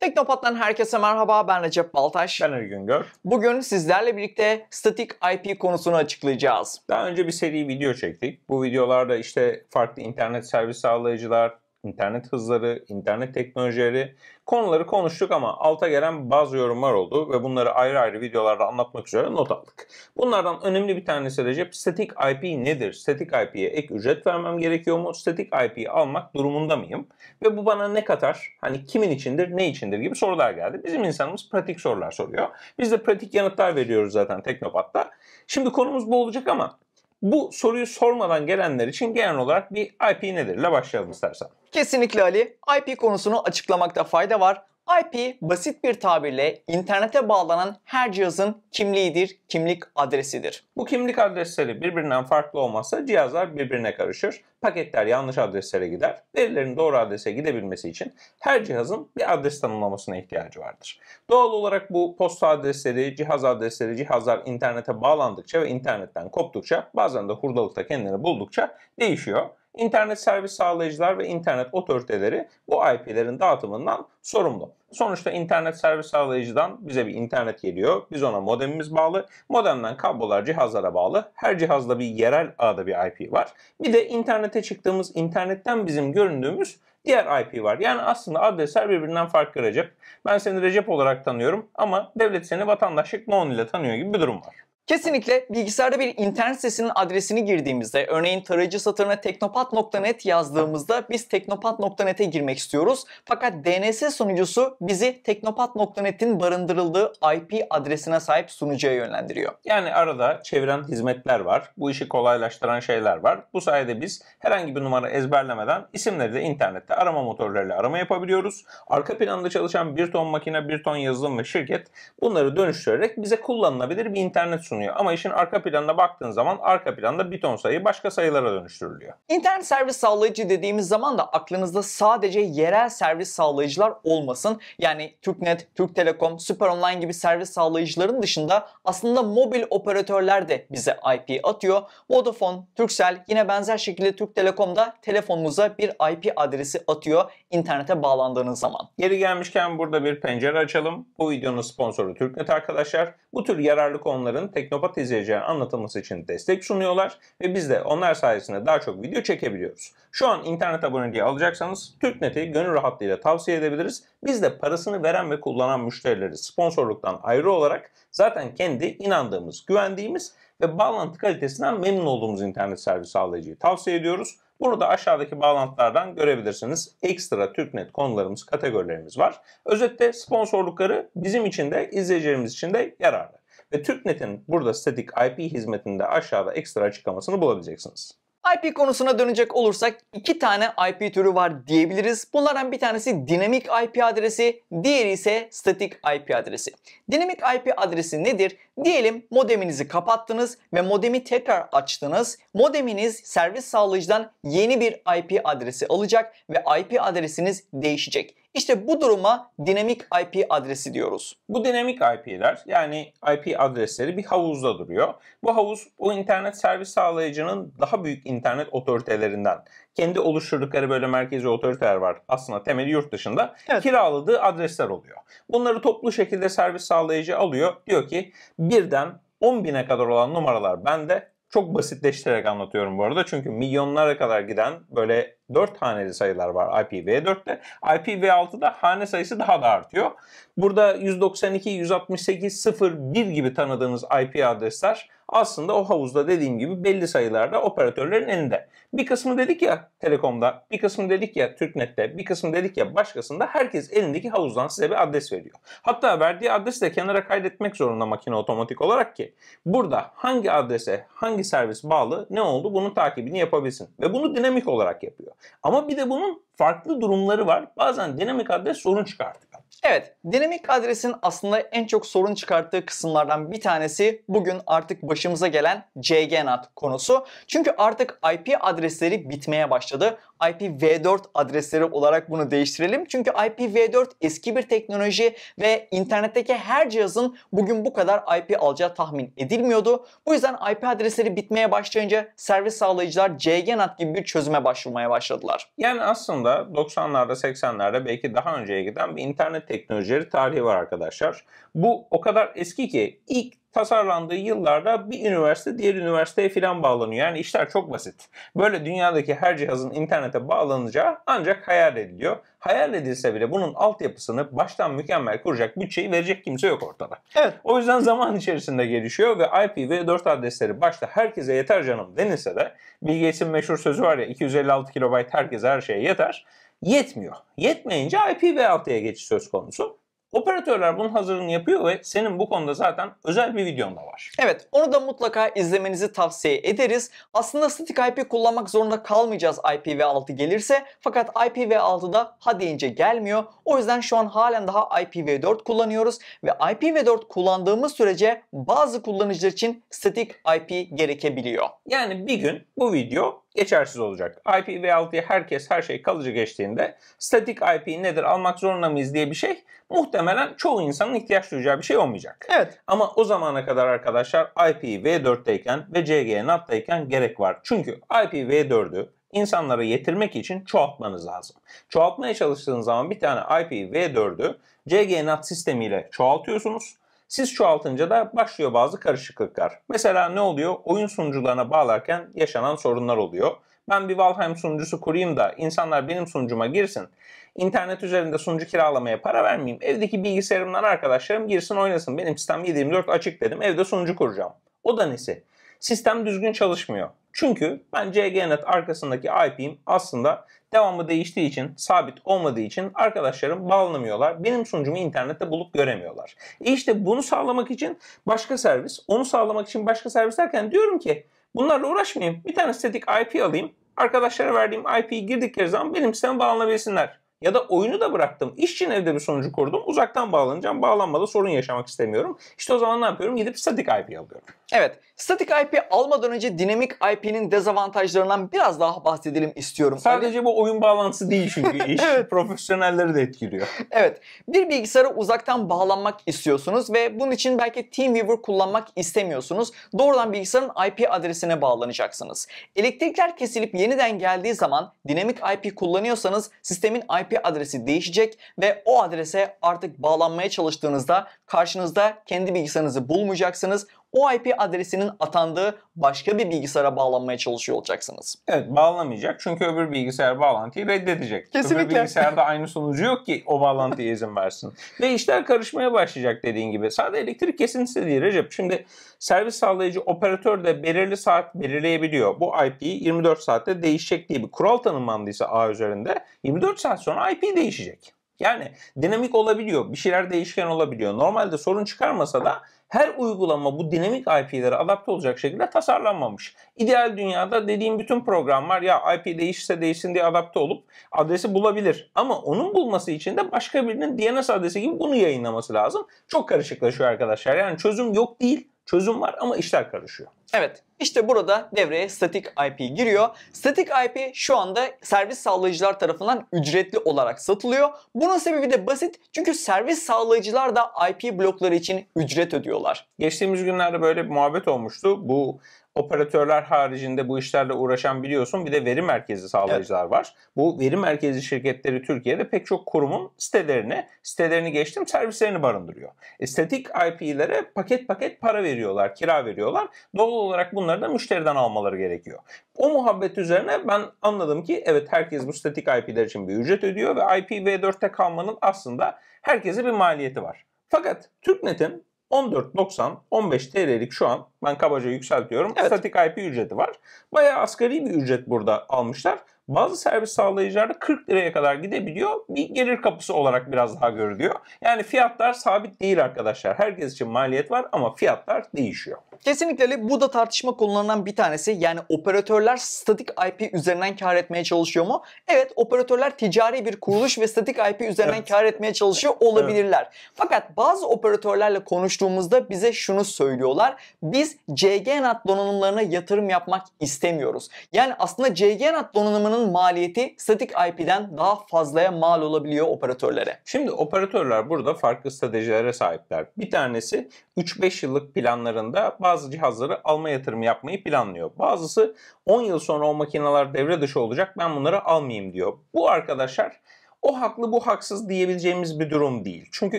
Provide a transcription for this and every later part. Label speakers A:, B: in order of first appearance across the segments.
A: Teknopat'tan herkese merhaba. Ben Recep Baltaş. Ben Ergün Gör. Bugün sizlerle birlikte statik IP konusunu açıklayacağız. Daha önce bir seri video çektik. Bu videolarda işte farklı
B: internet servis sağlayıcılar, internet hızları, internet teknolojileri konuları konuştuk ama alta gelen bazı yorumlar oldu ve bunları ayrı ayrı videolarda anlatmak üzere not aldık. Bunlardan önemli bir tanesi Recep, static IP nedir? Static IP'ye ek ücret vermem gerekiyor mu? Static IP'yi almak durumunda mıyım? Ve bu bana ne katar? Hani kimin içindir, ne içindir gibi sorular geldi. Bizim insanımız pratik sorular soruyor. Biz de pratik yanıtlar veriyoruz zaten Teknopat'ta. Şimdi konumuz bu olacak ama bu soruyu sormadan gelenler için genel olarak bir
A: IP nedir ile başlayalım istersen. Kesinlikle Ali. IP konusunu açıklamakta fayda var. IP basit bir tabirle internete bağlanan her cihazın kimliğidir, kimlik adresidir. Bu kimlik adresleri birbirinden farklı olmasa cihazlar birbirine karışır, paketler
B: yanlış adreslere gider. Verilerin doğru adrese gidebilmesi için her cihazın bir adres tanımlamasına ihtiyacı vardır. Doğal olarak bu posta adresleri, cihaz adresleri, cihazlar internete bağlandıkça ve internetten koptukça bazen de hurdalıkta kendini buldukça değişiyor. İnternet servis sağlayıcılar ve internet otoriteleri bu IP'lerin dağıtımından sorumlu. Sonuçta internet servis sağlayıcıdan bize bir internet geliyor. Biz ona modemimiz bağlı. Modemden kablolar cihazlara bağlı. Her cihazda bir yerel ağda bir IP var. Bir de internete çıktığımız, internetten bizim göründüğümüz diğer IP var. Yani aslında adresler birbirinden farklı Recep.
A: Ben seni Recep olarak tanıyorum ama devlet seni vatandaşlık non ile tanıyor gibi bir durum var. Kesinlikle bilgisayarda bir internet sitesinin adresini girdiğimizde, örneğin tarayıcı satırına teknopat.net yazdığımızda biz teknopat.net'e girmek istiyoruz. Fakat DNS sunucusu bizi teknopat.net'in barındırıldığı IP adresine sahip sunucuya yönlendiriyor.
B: Yani arada çeviren hizmetler var, bu işi kolaylaştıran şeyler var. Bu sayede biz herhangi bir numara ezberlemeden isimleri de internette arama motorlarıyla arama yapabiliyoruz. Arka planda çalışan bir ton makine, bir ton yazılım ve şirket bunları dönüştürerek bize kullanılabilir bir internet sunuyor. Ama işin arka planına baktığın zaman arka planda bir ton sayı başka sayılara dönüştürülüyor.
A: İnternet servis sağlayıcı dediğimiz zaman da aklınızda sadece yerel servis sağlayıcılar olmasın. Yani TürkNet, Türk Telekom, Süper Online gibi servis sağlayıcıların dışında aslında mobil operatörler de bize IP atıyor. Vodafone, Turkcell yine benzer şekilde Türk Telekom da telefonunuza bir IP adresi atıyor internete bağlandığınız zaman. Geri gelmişken
B: burada bir pencere açalım. Bu videonun sponsoru TürkNet arkadaşlar. Bu tür yararlı konuların Teknopat izleyicilerin anlatılması için destek sunuyorlar ve biz de onlar sayesinde daha çok video çekebiliyoruz. Şu an internet aboneliği alacaksanız TürkNet'i gönül rahatlığıyla tavsiye edebiliriz. Biz de parasını veren ve kullanan müşterileri sponsorluktan ayrı olarak zaten kendi inandığımız, güvendiğimiz ve bağlantı kalitesinden memnun olduğumuz internet servis sağlayıcıyı tavsiye ediyoruz. Bunu da aşağıdaki bağlantılardan görebilirsiniz. Ekstra TürkNet konularımız, kategorilerimiz var. Özetle sponsorlukları bizim için de izleyicilerimiz için de yararlı. Ve TürkNet'in burada statik IP hizmetinde aşağıda ekstra açıklamasını bulabileceksiniz.
A: IP konusuna dönecek olursak iki tane IP türü var diyebiliriz. Bunlardan bir tanesi dinamik IP adresi, diğeri ise statik IP adresi. Dinamik IP adresi nedir? Diyelim modeminizi kapattınız ve modemi tekrar açtınız. Modeminiz servis sağlayıcıdan yeni bir IP adresi alacak ve IP adresiniz değişecek. İşte bu duruma dinamik IP adresi diyoruz. Bu dinamik IP'ler yani IP adresleri bir havuzda
B: duruyor. Bu havuz o internet servis sağlayıcının daha büyük internet otoritelerinden kendi oluşturdukları böyle merkezi otoriteler var. Aslında temeli yurt dışında evet. kiraladığı adresler oluyor. Bunları toplu şekilde servis sağlayıcı alıyor. Diyor ki birden 10 bine kadar olan numaralar bende. Çok basitleştirerek anlatıyorum bu arada. Çünkü milyonlara kadar giden böyle 4 haneli sayılar var IPv4'te. IPv6'da hane sayısı daha da artıyor. Burada 192, 168, 01 gibi tanıdığınız IP adresler aslında o havuzda dediğim gibi belli sayılarda operatörlerin elinde. Bir kısmı dedik ya Telekom'da, bir kısmı dedik ya Türknet'te, bir kısmı dedik ya başkasında herkes elindeki havuzdan size bir adres veriyor. Hatta verdiği adresi de kenara kaydetmek zorunda makine otomatik olarak ki burada hangi adrese hangi servis bağlı ne oldu bunun takibini yapabilsin. Ve bunu dinamik olarak
A: yapıyor. Ama bir de bunun farklı durumları var. Bazen dinamik adres sorun çıkartıyor. Evet, dinamik adresin aslında en çok sorun çıkarttığı kısımlardan bir tanesi bugün artık başımıza gelen CGNAT konusu. Çünkü artık IP adresleri bitmeye başladı. IPv4 adresleri olarak bunu değiştirelim. Çünkü IPv4 eski bir teknoloji ve internetteki her cihazın bugün bu kadar IP alacağı tahmin edilmiyordu. Bu yüzden IP adresleri bitmeye başlayınca servis sağlayıcılar CGNAT gibi bir çözüme başvurmaya başladılar.
B: Yani aslında 90'larda 80'lerde belki daha önceye giden bir internet teknolojileri tarihi var arkadaşlar. Bu o kadar eski ki ilk tasarlandığı yıllarda bir üniversite diğer üniversiteye filan bağlanıyor. Yani işler çok basit. Böyle dünyadaki her cihazın internete bağlanacağı ancak hayal ediliyor. Hayal edilse bile bunun altyapısını baştan mükemmel kuracak bütçeyi verecek kimse yok ortada. Evet. O yüzden zaman içerisinde gelişiyor ve IPv4 adresleri başta herkese yeter canım denilse de bilgisinin meşhur sözü var ya 256 KB herkese her şeye yeter. Yetmiyor. Yetmeyince IPv6'ya geçiş söz konusu.
A: Operatörler bunun hazırlığını yapıyor ve senin bu konuda zaten özel bir videon da var. Evet onu da mutlaka izlemenizi tavsiye ederiz. Aslında static IP kullanmak zorunda kalmayacağız IPv6 gelirse. Fakat IPv6'da ha deyince gelmiyor. O yüzden şu an halen daha IPv4 kullanıyoruz. Ve IPv4 kullandığımız sürece bazı kullanıcılar için static IP gerekebiliyor. Yani bir gün bu video geçersiz olacak. IPv6'ya
B: herkes her şey kalıcı geçtiğinde statik IP nedir almak zorunda mıyız diye bir şey muhtemelen çoğu insanın ihtiyaç duyacağı bir şey olmayacak. Evet. Ama o zamana kadar arkadaşlar IPv4'teyken ve CGNAT'tayken gerek var. Çünkü IPv4'ü insanlara yetirmek için çoğaltmanız lazım. Çoğaltmaya çalıştığınız zaman bir tane IPv4'ü CGNAT sistemiyle çoğaltıyorsunuz siz çoğaltınca da başlıyor bazı karışıklıklar. Mesela ne oluyor? Oyun sunucularına bağlarken yaşanan sorunlar oluyor. Ben bir Valheim sunucusu kurayım da insanlar benim sunucuma girsin. İnternet üzerinde sunucu kiralamaya para vermeyeyim. Evdeki bilgisayarımdan arkadaşlarım girsin oynasın. Benim sistem 724 açık dedim. Evde sunucu kuracağım. O da nesi? Sistem düzgün çalışmıyor. Çünkü ben CGNet arkasındaki IP'im aslında devamı değiştiği için, sabit olmadığı için arkadaşlarım bağlanamıyorlar. Benim sunucumu internette bulup göremiyorlar. E işte bunu sağlamak için başka servis, onu sağlamak için başka servis derken diyorum ki bunlarla uğraşmayayım. Bir tane static IP alayım. Arkadaşlara verdiğim IP'yi girdikleri zaman benim sisteme bağlanabilsinler. Ya da oyunu da bıraktım. İş için evde bir sunucu kurdum.
A: Uzaktan bağlanacağım. Bağlanmada sorun yaşamak istemiyorum. İşte o zaman ne yapıyorum? Gidip static IP alıyorum. Evet. Statik IP almadan önce dinamik IP'nin dezavantajlarından biraz daha bahsedelim istiyorum. Sadece Ali. bu oyun bağlantısı değil çünkü iş. evet. Profesyonelleri de etkiliyor. Evet. Bir bilgisayara uzaktan bağlanmak istiyorsunuz ve bunun için belki TeamViewer kullanmak istemiyorsunuz. Doğrudan bilgisayarın IP adresine bağlanacaksınız. Elektrikler kesilip yeniden geldiği zaman dinamik IP kullanıyorsanız sistemin IP adresi değişecek ve o adrese artık bağlanmaya çalıştığınızda karşınızda kendi bilgisayarınızı bulmayacaksınız o IP adresinin atandığı başka bir bilgisayara bağlanmaya çalışıyor olacaksınız. Evet bağlamayacak çünkü öbür bilgisayar bağlantıyı reddedecek. Kesinlikle. Öbür bilgisayarda aynı sonucu yok ki o bağlantıya izin versin.
B: Ve işler karışmaya başlayacak dediğin gibi. Sadece elektrik kesintisi değil Recep. Şimdi servis sağlayıcı operatör de belirli saat belirleyebiliyor. Bu IP 24 saatte değişecek diye bir kural tanımlandıysa A üzerinde 24 saat sonra IP değişecek. Yani dinamik olabiliyor. Bir şeyler değişken olabiliyor. Normalde sorun çıkarmasa da her uygulama bu dinamik IP'lere adapte olacak şekilde tasarlanmamış. İdeal dünyada dediğim bütün programlar ya IP değişse değişsin diye adapte olup adresi bulabilir. Ama onun bulması için de başka birinin DNS adresi gibi bunu yayınlaması lazım. Çok karışıklaşıyor arkadaşlar. Yani çözüm yok değil çözüm var ama işler
A: karışıyor. Evet işte burada devreye statik IP giriyor. Statik IP şu anda servis sağlayıcılar tarafından ücretli olarak satılıyor. Bunun sebebi de basit çünkü servis sağlayıcılar da IP blokları için ücret ödüyorlar.
B: Geçtiğimiz günlerde böyle bir muhabbet olmuştu. Bu operatörler haricinde bu işlerle uğraşan biliyorsun bir de veri merkezi sağlayıcılar evet. var. Bu veri merkezi şirketleri Türkiye'de pek çok kurumun sitelerini, sitelerini geçtim servislerini barındırıyor. E, statik IP'lere paket paket para veriyorlar, kira veriyorlar. Doğal olarak bunları da müşteriden almaları gerekiyor. O muhabbet üzerine ben anladım ki evet herkes bu statik IP'ler için bir ücret ödüyor ve IPv4'te kalmanın aslında herkese bir maliyeti var. Fakat TürkNet'in 14.90 15 TL'lik şu an ben kabaca yükseltiyorum. Evet. Statik IP ücreti var. Bayağı asgari bir ücret burada almışlar. Bazı servis sağlayıcılarda 40 liraya kadar gidebiliyor. Bir gelir kapısı olarak biraz daha görülüyor. Yani fiyatlar sabit değil arkadaşlar. Herkes için maliyet var ama fiyatlar değişiyor.
A: Kesinlikle bu da tartışma konularından bir tanesi. Yani operatörler statik IP üzerinden kar etmeye çalışıyor mu? Evet operatörler ticari bir kuruluş ve statik IP üzerinden evet. kar etmeye çalışıyor olabilirler. Evet. Fakat bazı operatörlerle konuştuğumuzda bize şunu söylüyorlar. Biz CGNAT donanımlarına yatırım yapmak istemiyoruz. Yani aslında CGNAT donanımının bunun maliyeti statik IP'den daha fazlaya mal olabiliyor operatörlere. Şimdi operatörler burada
B: farklı stratejilere sahipler. Bir tanesi 3-5 yıllık planlarında bazı cihazları alma yatırımı yapmayı planlıyor. Bazısı 10 yıl sonra o makineler devre dışı olacak ben bunları almayayım diyor. Bu arkadaşlar o haklı bu haksız diyebileceğimiz bir durum değil. Çünkü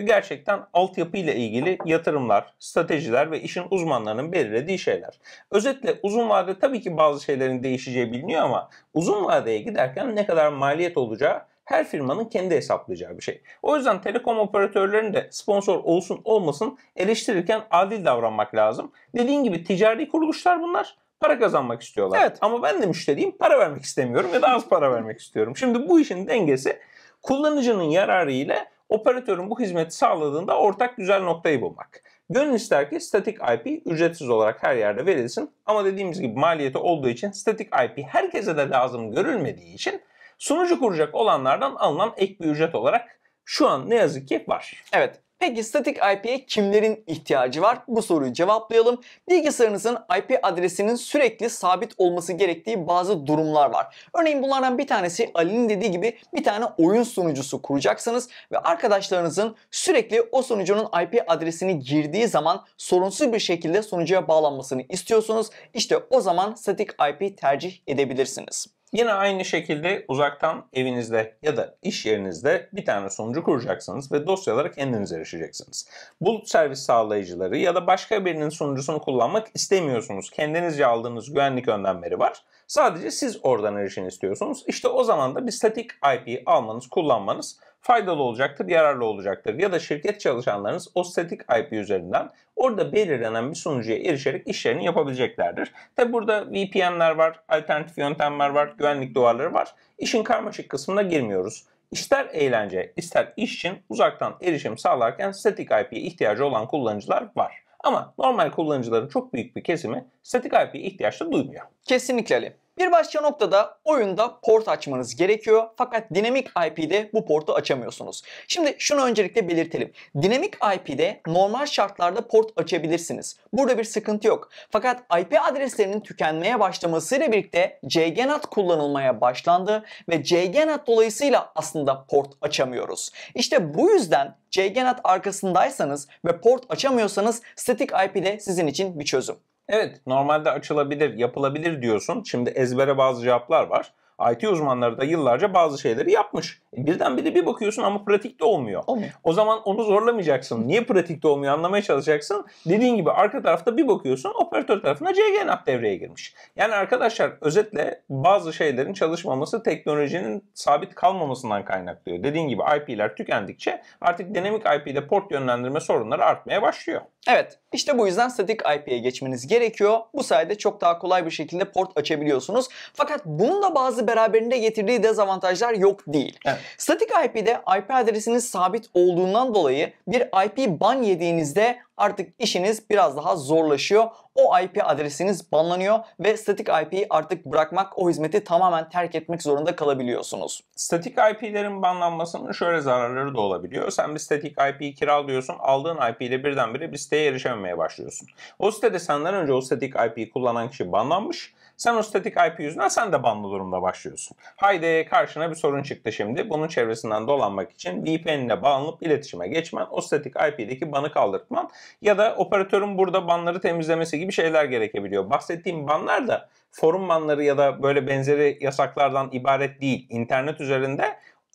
B: gerçekten altyapıyla ilgili yatırımlar, stratejiler ve işin uzmanlarının belirlediği şeyler. Özetle uzun vadede tabii ki bazı şeylerin değişeceği biliniyor ama uzun vadeye giderken ne kadar maliyet olacağı her firmanın kendi hesaplayacağı bir şey. O yüzden telekom operatörlerinin de sponsor olsun olmasın eleştirirken adil davranmak lazım. Dediğim gibi ticari kuruluşlar bunlar para kazanmak istiyorlar. Evet. Ama ben de müşteriyim para vermek istemiyorum ya da az para vermek istiyorum. Şimdi bu işin dengesi kullanıcının yararı ile operatörün bu hizmeti sağladığında ortak güzel noktayı bulmak. Gönül ister ki statik IP ücretsiz olarak her yerde verilsin ama dediğimiz gibi maliyeti olduğu için statik IP herkese de lazım görülmediği için
A: sunucu kuracak olanlardan alınan ek bir ücret olarak şu an ne yazık ki var. Evet Peki statik IP'ye kimlerin ihtiyacı var? Bu soruyu cevaplayalım. Bilgisayarınızın IP adresinin sürekli sabit olması gerektiği bazı durumlar var. Örneğin bunlardan bir tanesi Ali'nin dediği gibi bir tane oyun sunucusu kuracaksanız ve arkadaşlarınızın sürekli o sunucunun IP adresini girdiği zaman sorunsuz bir şekilde sunucuya bağlanmasını istiyorsunuz. İşte o zaman statik IP tercih edebilirsiniz.
B: Yine aynı şekilde uzaktan evinizde ya da iş yerinizde bir tane sunucu kuracaksınız ve dosyalara kendiniz erişeceksiniz. Bulut servis sağlayıcıları ya da başka birinin sunucusunu kullanmak istemiyorsunuz. Kendinizce aldığınız güvenlik önlemleri var. Sadece siz oradan erişin istiyorsunuz. İşte o zaman da bir statik IP almanız, kullanmanız faydalı olacaktır, yararlı olacaktır. Ya da şirket çalışanlarınız o statik IP üzerinden orada belirlenen bir sunucuya erişerek işlerini yapabileceklerdir. Tabi burada VPN'ler var, alternatif yöntemler var, güvenlik duvarları var. İşin karmaşık kısmına girmiyoruz. İster eğlence, ister iş için uzaktan erişim sağlarken statik IP'ye ihtiyacı olan kullanıcılar var. Ama normal kullanıcıların çok büyük bir kesimi
A: statik IP'ye ihtiyaç da duymuyor. Kesinlikle Ali. Bir başka noktada oyunda port açmanız gerekiyor fakat dinamik IP'de bu portu açamıyorsunuz. Şimdi şunu öncelikle belirtelim. Dinamik IP'de normal şartlarda port açabilirsiniz. Burada bir sıkıntı yok. Fakat IP adreslerinin tükenmeye başlamasıyla birlikte CGNAT kullanılmaya başlandı ve CGNAT dolayısıyla aslında port açamıyoruz. İşte bu yüzden CGNAT arkasındaysanız ve port açamıyorsanız static IP'de sizin için bir çözüm.
B: Evet normalde açılabilir, yapılabilir diyorsun. Şimdi ezbere bazı cevaplar var. IT uzmanları da yıllarca bazı şeyleri yapmış. E birdenbire bir bakıyorsun ama pratikte olmuyor. olmuyor. O zaman onu zorlamayacaksın. Niye pratikte olmuyor anlamaya çalışacaksın. Dediğin gibi arka tarafta bir bakıyorsun operatör tarafına CGNAP devreye girmiş. Yani arkadaşlar özetle bazı şeylerin çalışmaması teknolojinin sabit kalmamasından kaynaklıyor. Dediğin gibi IP'ler tükendikçe artık dinamik IP'de
A: port yönlendirme sorunları artmaya başlıyor. Evet işte bu yüzden statik IP'ye geçmeniz gerekiyor. Bu sayede çok daha kolay bir şekilde port açabiliyorsunuz. Fakat bunun da bazı beraberinde getirdiği dezavantajlar yok değil. Evet. Statik IP'de IP adresiniz sabit olduğundan dolayı bir IP ban yediğinizde artık işiniz biraz daha zorlaşıyor. O IP adresiniz banlanıyor ve statik IP'yi artık bırakmak, o hizmeti tamamen terk etmek zorunda kalabiliyorsunuz. Statik IP'lerin banlanmasının şöyle
B: zararları da olabiliyor. Sen bir statik IP'yi kiralıyorsun, aldığın IP ile birdenbire bir siteye erişememeye başlıyorsun. O sitede senden önce o statik IP'yi kullanan kişi banlanmış sen o statik IP yüzünden sen de banlı durumda başlıyorsun. Haydi karşına bir sorun çıktı şimdi. Bunun çevresinden dolanmak için VPN ile bağlanıp iletişime geçmen, o statik IP'deki banı kaldırtman ya da operatörün burada banları temizlemesi gibi şeyler gerekebiliyor. Bahsettiğim banlar da forum banları ya da böyle benzeri yasaklardan ibaret değil. İnternet üzerinde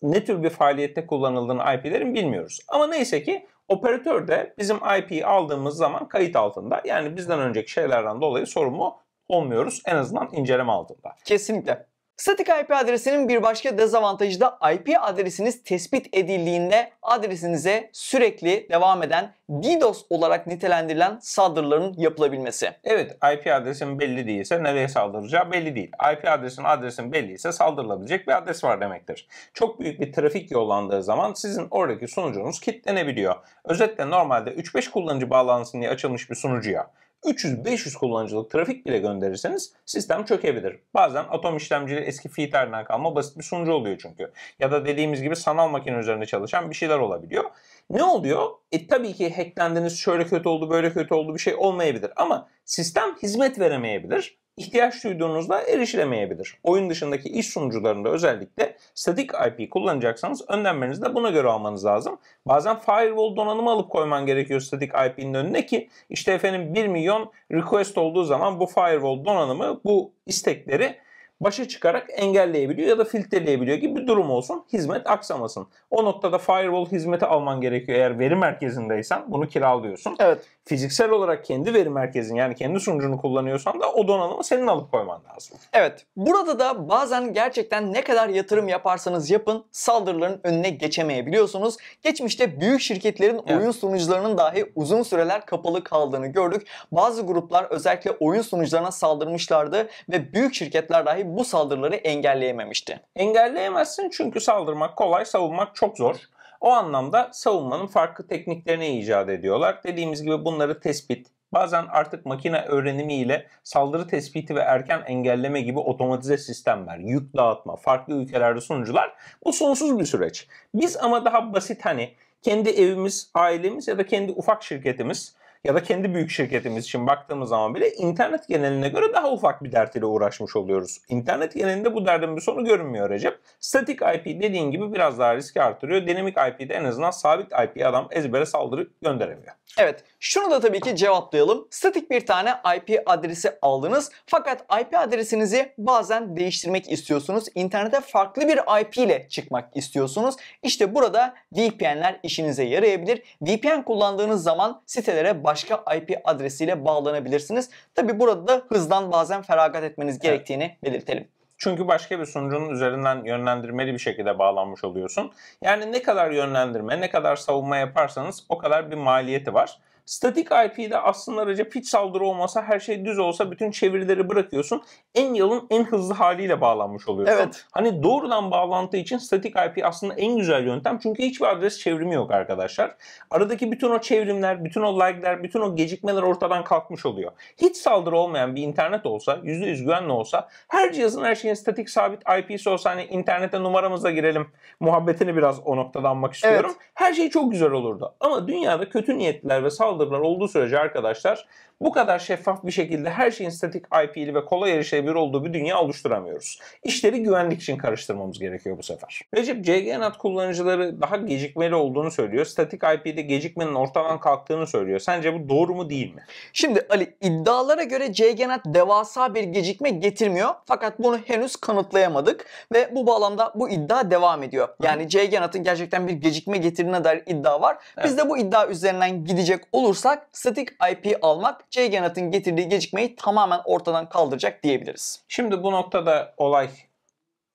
B: ne tür bir faaliyette kullanıldığını IP'lerin bilmiyoruz. Ama neyse ki operatör de bizim IP'yi aldığımız zaman kayıt altında. Yani bizden önceki şeylerden dolayı
A: sorumlu olmuyoruz. En azından inceleme altında. Kesinlikle. Statik IP adresinin bir başka dezavantajı da IP adresiniz tespit edildiğinde adresinize sürekli devam eden DDoS olarak nitelendirilen saldırıların yapılabilmesi. Evet
B: IP adresin belli değilse nereye saldıracağı belli değil. IP adresin adresin belli ise saldırılabilecek bir adres var demektir. Çok büyük bir trafik yollandığı zaman sizin oradaki sunucunuz kilitlenebiliyor. Özetle normalde 3-5 kullanıcı bağlantısını açılmış bir sunucuya 300-500 kullanıcılık trafik bile gönderirseniz sistem çökebilir. Bazen atom işlemcili eski Fiter'den kalma basit bir sunucu oluyor çünkü. Ya da dediğimiz gibi sanal makine üzerinde çalışan bir şeyler olabiliyor. Ne oluyor? E tabii ki hacklendiniz şöyle kötü oldu böyle kötü oldu bir şey olmayabilir ama sistem hizmet veremeyebilir ihtiyaç duyduğunuzda erişilemeyebilir. Oyun dışındaki iş sunucularında özellikle static IP kullanacaksanız önlemlerinizi de buna göre almanız lazım. Bazen firewall donanımı alıp koyman gerekiyor static IP'nin önüne ki işte efendim 1 milyon request olduğu zaman bu firewall donanımı bu istekleri başa çıkarak engelleyebiliyor ya da filtreleyebiliyor gibi bir durum olsun. Hizmet aksamasın. O noktada firewall hizmeti alman gerekiyor eğer veri merkezindeysen. Bunu kiralıyorsun. Evet fiziksel olarak kendi veri merkezin yani kendi sunucunu
A: kullanıyorsan da o donanımı senin alıp koyman lazım. Evet. Burada da bazen gerçekten ne kadar yatırım yaparsanız yapın saldırıların önüne geçemeyebiliyorsunuz. Geçmişte büyük şirketlerin evet. oyun sunucularının dahi uzun süreler kapalı kaldığını gördük. Bazı gruplar özellikle oyun sunucularına saldırmışlardı ve büyük şirketler dahi bu saldırıları engelleyememişti. Engelleyememişti engelleyemezsin çünkü saldırmak kolay, savunmak çok zor. O anlamda savunmanın farklı
B: tekniklerini icat ediyorlar. Dediğimiz gibi bunları tespit, bazen artık makine öğrenimi ile saldırı tespiti ve erken engelleme gibi otomatize sistemler, yük dağıtma, farklı ülkelerde sunucular bu sonsuz bir süreç. Biz ama daha basit hani kendi evimiz, ailemiz ya da kendi ufak şirketimiz ya da kendi büyük şirketimiz için baktığımız zaman bile internet geneline göre daha ufak bir dert ile uğraşmış oluyoruz. İnternet genelinde bu derdin bir sonu görünmüyor Recep. Static IP dediğin gibi biraz daha riski artırıyor. Dinamik IP'de en azından sabit IP adam ezbere
A: saldırı gönderemiyor. Evet. Şunu da tabii ki cevaplayalım. Static bir tane IP adresi aldınız fakat IP adresinizi bazen değiştirmek istiyorsunuz. İnternete farklı bir IP ile çıkmak istiyorsunuz. İşte burada VPN'ler işinize yarayabilir. VPN kullandığınız zaman sitelere başka IP adresiyle bağlanabilirsiniz. Tabi burada da hızdan bazen feragat etmeniz gerektiğini evet. belirtelim. Çünkü başka bir sunucunun üzerinden
B: yönlendirmeli bir şekilde bağlanmış oluyorsun. Yani ne kadar yönlendirme, ne kadar savunma yaparsanız o kadar bir maliyeti var. Statik IP'de aslında araca hiç saldırı olmasa her şey düz olsa bütün çevirileri bırakıyorsun. En yalın en hızlı haliyle bağlanmış oluyorsun. Evet. Hani doğrudan bağlantı için statik IP aslında en güzel yöntem. Çünkü hiçbir adres çevrimi yok arkadaşlar. Aradaki bütün o çevrimler, bütün o lag'ler, bütün o gecikmeler ortadan kalkmış oluyor. Hiç saldırı olmayan bir internet olsa, %100 güvenli olsa her cihazın her şeyin statik sabit IP'si olsa hani internete numaramıza girelim muhabbetini biraz o noktada anmak istiyorum. Evet. Her şey çok güzel olurdu. Ama dünyada kötü niyetliler ve saldırı saldırılar olduğu sürece arkadaşlar bu kadar şeffaf bir şekilde her şeyin statik IP'li ve kolay erişilebilir olduğu bir dünya oluşturamıyoruz. İşleri güvenlik için karıştırmamız gerekiyor bu sefer. Recep CGNAT kullanıcıları daha gecikmeli olduğunu söylüyor. Statik IP'de
A: gecikmenin ortadan kalktığını söylüyor. Sence bu doğru mu değil mi? Şimdi Ali iddialara göre CGNAT devasa bir gecikme getirmiyor. Fakat bunu henüz kanıtlayamadık ve bu bağlamda bu iddia devam ediyor. Yani CGNAT'ın gerçekten bir gecikme getirdiğine dair iddia var. Biz de bu iddia üzerinden gidecek olursak statik IP almak Ceyganat'ın getirdiği gecikmeyi tamamen ortadan kaldıracak diyebiliriz. Şimdi bu noktada olay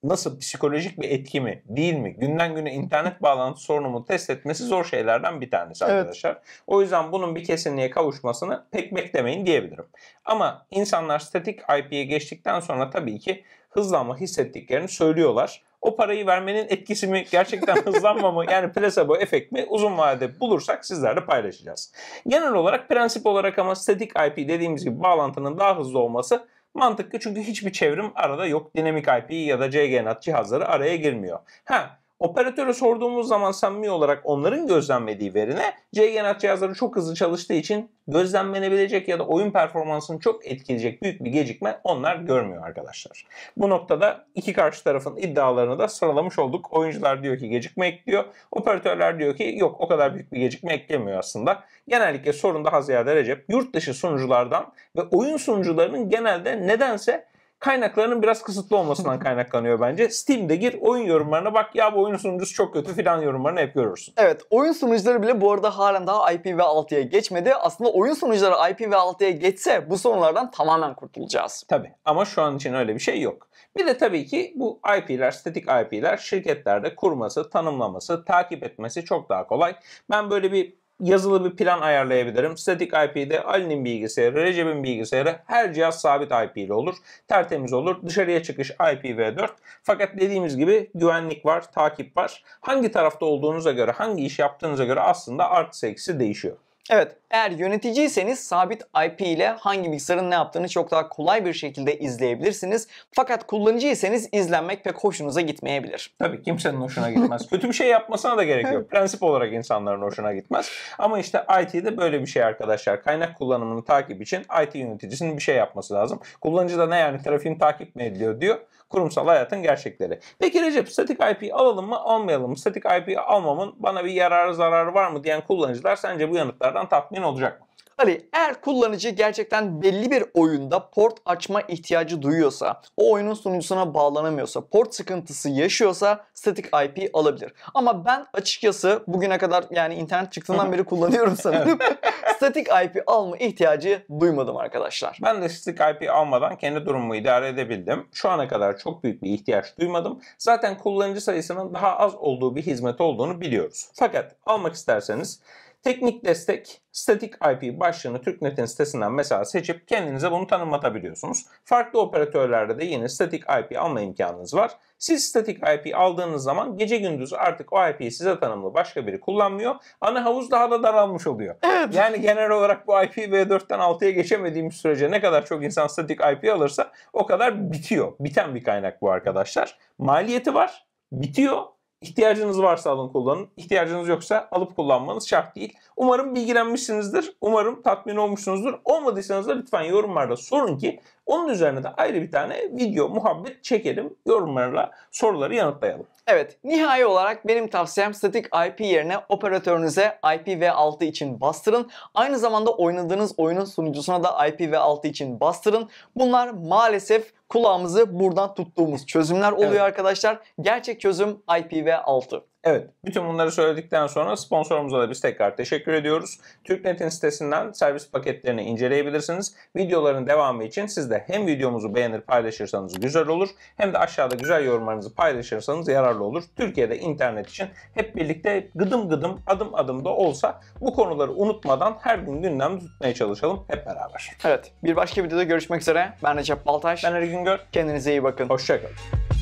A: nasıl psikolojik
B: bir etki mi değil mi günden güne internet bağlantı sorunumu test etmesi zor şeylerden bir tanesi evet. arkadaşlar. O yüzden bunun bir kesinliğe kavuşmasını pek beklemeyin diyebilirim. Ama insanlar statik IP'ye geçtikten sonra tabii ki hızlanma hissettiklerini söylüyorlar o parayı vermenin etkisi mi gerçekten hızlanma mı yani plasebo efekt mi uzun vadede bulursak sizlerle paylaşacağız. Genel olarak prensip olarak ama static IP dediğimiz gibi bağlantının daha hızlı olması mantıklı çünkü hiçbir çevrim arada yok. Dinamik IP ya da CGNAT cihazları araya girmiyor. Ha Operatöre sorduğumuz zaman samimi olarak onların gözlemlediği verine CGNAT cihazları çok hızlı çalıştığı için gözlemlenebilecek ya da oyun performansını çok etkileyecek büyük bir gecikme onlar görmüyor arkadaşlar. Bu noktada iki karşı tarafın iddialarını da sıralamış olduk. Oyuncular diyor ki gecikme ekliyor. Operatörler diyor ki yok o kadar büyük bir gecikme eklemiyor aslında. Genellikle sorun daha ziyade Recep yurt dışı sunuculardan ve oyun sunucularının genelde nedense kaynaklarının biraz kısıtlı olmasından kaynaklanıyor bence. Steam'de gir
A: oyun yorumlarına bak ya bu oyun sunucusu çok kötü filan yorumlarını hep görürsün. Evet oyun sunucuları bile bu arada halen daha IPv6'ya geçmedi. Aslında oyun sunucuları IPv6'ya geçse bu sorunlardan tamamen kurtulacağız. Tabi ama şu an için öyle bir şey yok. Bir de tabii ki bu IP'ler, statik
B: IP'ler şirketlerde kurması, tanımlaması, takip etmesi çok daha kolay. Ben böyle bir yazılı bir plan ayarlayabilirim. Static IP'de Ali'nin bilgisayarı, Recep'in bilgisayarı her cihaz sabit IP ile olur. Tertemiz olur. Dışarıya çıkış IPv4. Fakat dediğimiz gibi güvenlik var, takip var. Hangi tarafta olduğunuza göre, hangi iş yaptığınıza göre aslında artı eksi değişiyor.
A: Evet, eğer yöneticiyseniz sabit IP ile hangi bilgisayarın ne yaptığını çok daha kolay bir şekilde izleyebilirsiniz. Fakat kullanıcıysanız izlenmek pek hoşunuza gitmeyebilir. Tabii kimsenin hoşuna gitmez. Kötü bir şey
B: yapmasına da gerek yok.
A: Prensip olarak insanların
B: hoşuna gitmez. Ama işte IT'de böyle bir şey arkadaşlar. Kaynak kullanımını takip için IT yöneticisinin bir şey yapması lazım. Kullanıcı da ne yani trafiğim takip mi ediliyor diyor kurumsal hayatın gerçekleri. Peki Recep statik IP alalım mı almayalım mı? Statik IP almamın bana bir yararı zararı var mı diyen kullanıcılar
A: sence bu yanıtlardan tatmin olacak mı? Ali eğer kullanıcı gerçekten belli bir oyunda port açma ihtiyacı duyuyorsa, o oyunun sunucusuna bağlanamıyorsa, port sıkıntısı yaşıyorsa static IP alabilir. Ama ben açıkçası bugüne kadar yani internet çıktığından beri kullanıyorum sanırım. static IP alma ihtiyacı duymadım arkadaşlar. Ben de static
B: IP almadan kendi durumumu idare edebildim. Şu ana kadar çok büyük bir ihtiyaç duymadım. Zaten kullanıcı sayısının daha az olduğu bir hizmet olduğunu biliyoruz. Fakat almak isterseniz Teknik destek statik IP başlığını TürkNet'in sitesinden mesela seçip kendinize bunu tanımlatabiliyorsunuz. Farklı operatörlerde de yine statik IP alma imkanınız var. Siz statik IP aldığınız zaman gece gündüz artık o IP'yi size tanımlı başka biri kullanmıyor. Ana havuz daha da daralmış oluyor. Evet. Yani genel olarak bu IP V4'ten 6'ya geçemediğimiz sürece ne kadar çok insan statik IP alırsa o kadar bitiyor. Biten bir kaynak bu arkadaşlar. Maliyeti var, bitiyor İhtiyacınız varsa alın kullanın. İhtiyacınız yoksa alıp kullanmanız şart değil. Umarım bilgilenmişsinizdir. Umarım tatmin olmuşsunuzdur. Olmadıysanız da lütfen yorumlarda sorun ki onun üzerine de ayrı bir tane video muhabbet çekelim. Yorumlarla soruları yanıtlayalım.
A: Evet, nihai olarak benim tavsiyem statik IP yerine operatörünüze IPv6 için bastırın. Aynı zamanda oynadığınız oyunun sunucusuna da IPv6 için bastırın. Bunlar maalesef kulağımızı buradan tuttuğumuz çözümler oluyor evet. arkadaşlar. Gerçek çözüm IPv6. Evet, bütün bunları söyledikten sonra sponsorumuza da biz tekrar teşekkür
B: ediyoruz. TürkNet'in sitesinden servis paketlerini inceleyebilirsiniz. Videoların devamı için siz de hem videomuzu beğenir paylaşırsanız güzel olur hem de aşağıda güzel yorumlarınızı paylaşırsanız yararlı olur. Türkiye'de internet için hep birlikte gıdım gıdım adım adım da olsa
A: bu konuları unutmadan her gün gündemde tutmaya çalışalım hep beraber. Evet, bir başka videoda görüşmek üzere. Ben Recep Baltaş. Ben Ali Güngör. Kendinize iyi bakın. Hoşçakalın.